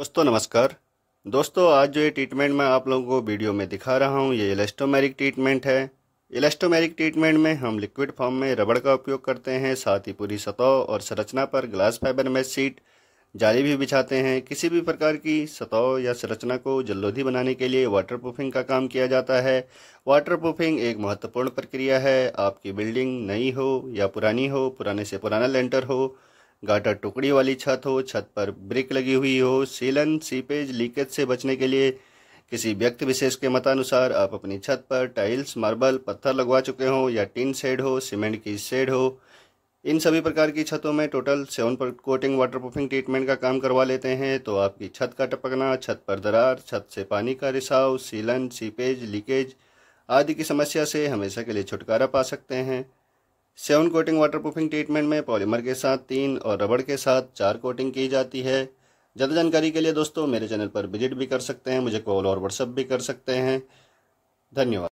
दोस्तों नमस्कार दोस्तों आज जो ये ट्रीटमेंट मैं आप लोगों को वीडियो में दिखा रहा हूँ ये इलेस्टोमेरिक ट्रीटमेंट है इलेस्टोमेरिक ट्रीटमेंट में हम लिक्विड फॉर्म में रबड़ का उपयोग करते हैं साथ ही पूरी सतह और संरचना पर ग्लास फाइबर में सीट जाली भी बिछाते हैं किसी भी प्रकार की सतह या संरचना को जल्लोधी बनाने के लिए वाटर प्रूफिंग का काम किया जाता है वाटर प्रूफिंग एक महत्वपूर्ण प्रक्रिया है आपकी बिल्डिंग नई हो या पुरानी हो पुराने से पुराना लेंटर हो गाटा टुकड़ी वाली छत हो छत पर ब्रिक लगी हुई हो सीलन सीपेज लीकेज से बचने के लिए किसी व्यक्ति विशेष के मतानुसार आप अपनी छत पर टाइल्स मार्बल पत्थर लगवा चुके हों या टिन शेड हो सीमेंट की शेड हो इन सभी प्रकार की छतों में टोटल सेवन पर कोटिंग वाटर प्रूफिंग ट्रीटमेंट का काम करवा लेते हैं तो आपकी छत का टपकना छत पर दरार छत से पानी का रिसाव सीलन सीपेज लीकेज आदि की समस्या से हमेशा के लिए छुटकारा पा सकते हैं seven coating water proofing treatment में पॉलीमर के साथ तीन और रबड़ के साथ चार कोटिंग की जाती है ज़्यादा जानकारी के लिए दोस्तों मेरे चैनल पर विजिट भी कर सकते हैं मुझे कॉल और व्हाट्सअप भी कर सकते हैं धन्यवाद